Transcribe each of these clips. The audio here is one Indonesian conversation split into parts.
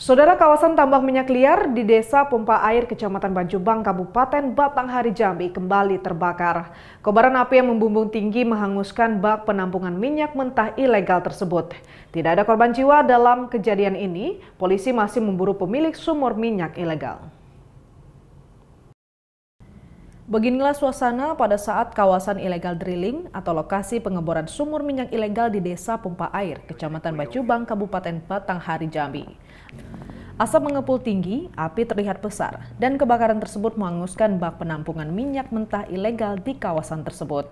Saudara kawasan tambang minyak liar di Desa Pompa Air Kecamatan Banjubang, Kabupaten Batanghari, Jambi kembali terbakar. Kobaran api yang membumbung tinggi menghanguskan bak penampungan minyak mentah ilegal tersebut. Tidak ada korban jiwa dalam kejadian ini, polisi masih memburu pemilik sumur minyak ilegal. Beginilah suasana pada saat kawasan ilegal drilling atau lokasi pengeboran sumur minyak ilegal di Desa Pompa Air, Kecamatan Bacubang, Kabupaten Batanghari, Jambi. Asap mengepul tinggi, api terlihat besar, dan kebakaran tersebut menghanguskan bak penampungan minyak mentah ilegal di kawasan tersebut.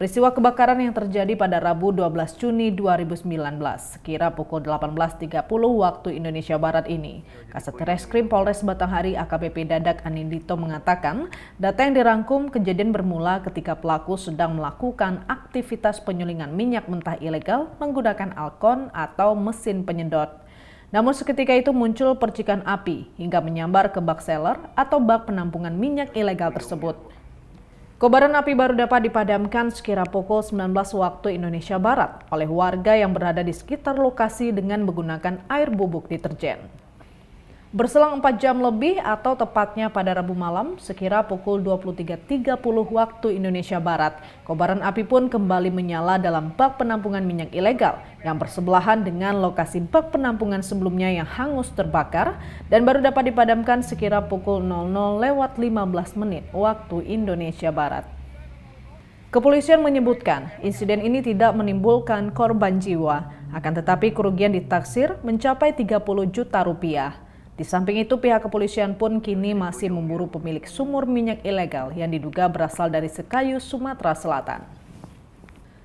Peristiwa kebakaran yang terjadi pada Rabu 12 Juni 2019, sekira pukul 18.30 waktu Indonesia Barat ini. Kasat Reskrim Polres Batanghari AKBP Dadak Anindito mengatakan, data yang dirangkum kejadian bermula ketika pelaku sedang melakukan aktivitas penyulingan minyak mentah ilegal menggunakan alkon atau mesin penyedot. Namun seketika itu muncul percikan api hingga menyambar ke bak seller atau bak penampungan minyak ilegal tersebut. Kobaran api baru dapat dipadamkan sekira pukul 19 waktu Indonesia Barat oleh warga yang berada di sekitar lokasi dengan menggunakan air bubuk deterjen. Berselang 4 jam lebih atau tepatnya pada Rabu malam sekira pukul 23.30 waktu Indonesia Barat, kobaran api pun kembali menyala dalam bak penampungan minyak ilegal yang bersebelahan dengan lokasi bak penampungan sebelumnya yang hangus terbakar dan baru dapat dipadamkan sekira pukul 00 lewat 15 menit waktu Indonesia Barat. Kepolisian menyebutkan insiden ini tidak menimbulkan korban jiwa, akan tetapi kerugian ditaksir mencapai 30 juta rupiah. Di samping itu pihak kepolisian pun kini masih memburu pemilik sumur minyak ilegal yang diduga berasal dari Sekayu, Sumatera Selatan.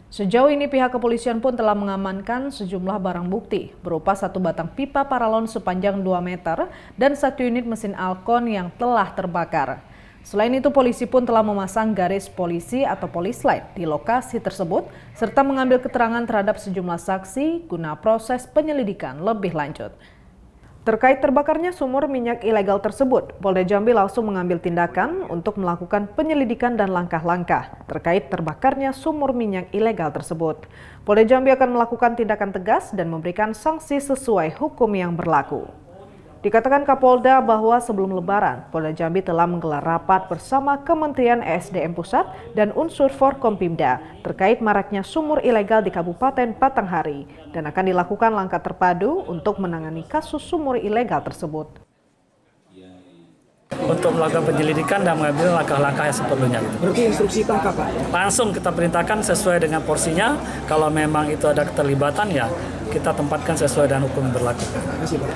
Sejauh ini pihak kepolisian pun telah mengamankan sejumlah barang bukti berupa satu batang pipa paralon sepanjang 2 meter dan satu unit mesin alkon yang telah terbakar. Selain itu polisi pun telah memasang garis polisi atau polis light di lokasi tersebut serta mengambil keterangan terhadap sejumlah saksi guna proses penyelidikan lebih lanjut. Terkait terbakarnya sumur minyak ilegal tersebut, Polda Jambi langsung mengambil tindakan untuk melakukan penyelidikan dan langkah-langkah terkait terbakarnya sumur minyak ilegal tersebut. Polda Jambi akan melakukan tindakan tegas dan memberikan sanksi sesuai hukum yang berlaku. Dikatakan Kapolda bahwa sebelum Lebaran, Polda Jambi telah menggelar rapat bersama Kementerian ESDM Pusat dan unsur Forkompimda terkait maraknya sumur ilegal di Kabupaten Batanghari dan akan dilakukan langkah terpadu untuk menangani kasus sumur ilegal tersebut untuk melakukan penyelidikan dan mengambil langkah-langkah yang sepenuhnya. Gitu. Berarti instruksi tangkap Pak? Langsung kita perintahkan sesuai dengan porsinya. Kalau memang itu ada keterlibatan ya kita tempatkan sesuai dengan hukum yang berlaku.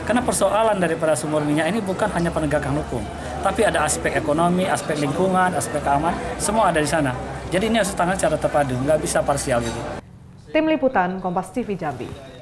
Karena persoalan daripada sumur minyak ini bukan hanya penegakan hukum, tapi ada aspek ekonomi, aspek lingkungan, aspek keamanan, semua ada di sana. Jadi ini harus ditangani secara terpadu, nggak bisa parsial gitu. Tim Liputan Kompas TV Jambi.